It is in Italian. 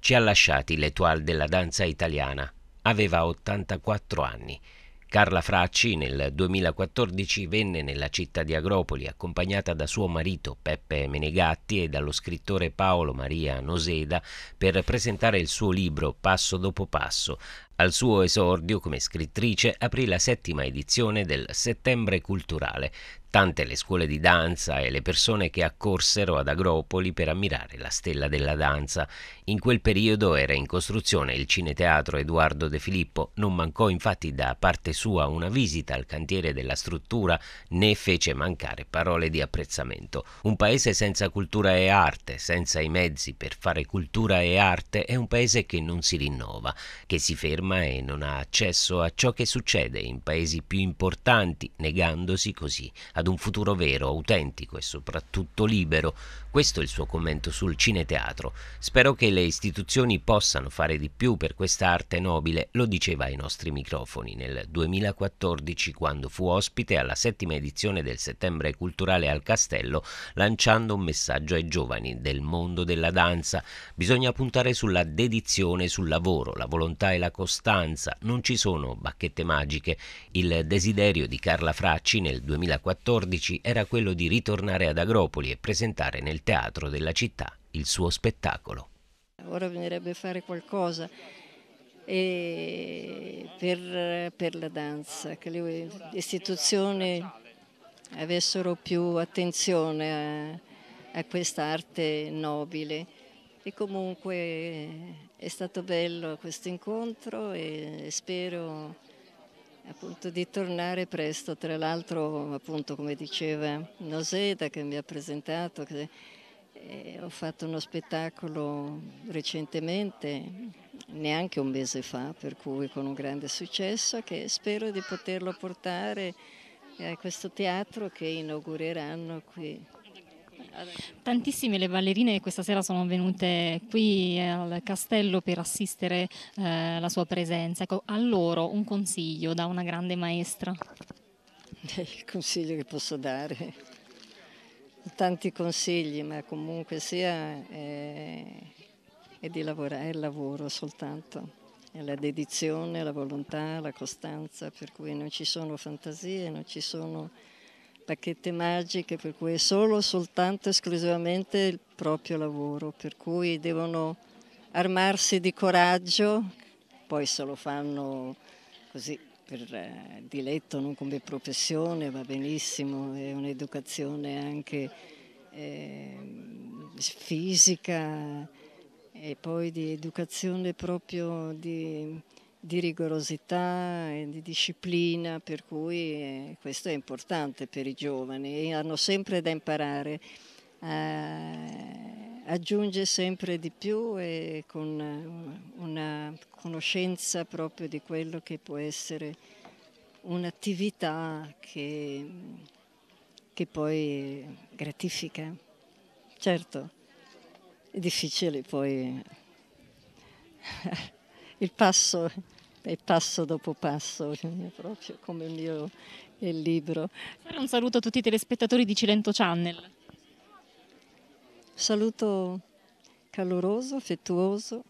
Ci ha lasciati l'etoile della danza italiana. Aveva 84 anni. Carla Fracci nel 2014 venne nella città di Agropoli accompagnata da suo marito Peppe Menegatti e dallo scrittore Paolo Maria Noseda per presentare il suo libro Passo dopo passo, al suo esordio come scrittrice aprì la settima edizione del Settembre Culturale, tante le scuole di danza e le persone che accorsero ad Agropoli per ammirare la stella della danza. In quel periodo era in costruzione il cineteatro Edoardo De Filippo, non mancò infatti da parte sua una visita al cantiere della struttura né fece mancare parole di apprezzamento. Un paese senza cultura e arte, senza i mezzi per fare cultura e arte, è un paese che non si rinnova, che si ferma e non ha accesso a ciò che succede in paesi più importanti, negandosi così ad un futuro vero, autentico e soprattutto libero. Questo è il suo commento sul cineteatro. Spero che le istituzioni possano fare di più per questa arte nobile, lo diceva ai nostri microfoni nel 2014 quando fu ospite alla settima edizione del Settembre Culturale al Castello, lanciando un messaggio ai giovani del mondo della danza. Bisogna puntare sulla dedizione, sul lavoro, la volontà e la costanza costanza, non ci sono bacchette magiche. Il desiderio di Carla Fracci nel 2014 era quello di ritornare ad Agropoli e presentare nel teatro della città il suo spettacolo. Ora bisognerebbe fare qualcosa per, per la danza, che le istituzioni avessero più attenzione a, a quest'arte nobile. E comunque è stato bello questo incontro e spero appunto di tornare presto. Tra l'altro, appunto, come diceva Noseda che mi ha presentato, che, eh, ho fatto uno spettacolo recentemente, neanche un mese fa, per cui con un grande successo, che spero di poterlo portare a questo teatro che inaugureranno qui Tantissime le ballerine questa sera sono venute qui eh, al castello per assistere eh, alla sua presenza. Ecco, a loro un consiglio da una grande maestra? Eh, il consiglio che posso dare? Tanti consigli, ma comunque sia è, eh, è di lavorare, è il lavoro soltanto. È la dedizione, la volontà, la costanza, per cui non ci sono fantasie, non ci sono bacchette magiche per cui è solo, soltanto, esclusivamente il proprio lavoro, per cui devono armarsi di coraggio, poi se lo fanno così per eh, diletto, non come professione, va benissimo, è un'educazione anche eh, fisica e poi di educazione proprio di di rigorosità e di disciplina, per cui eh, questo è importante per i giovani e hanno sempre da imparare. Eh, aggiunge sempre di più e con una conoscenza proprio di quello che può essere un'attività che, che poi gratifica. Certo, è difficile poi il passo, è passo dopo passo, proprio come il mio il libro. Un saluto a tutti i telespettatori di Cilento Channel. Saluto caloroso, affettuoso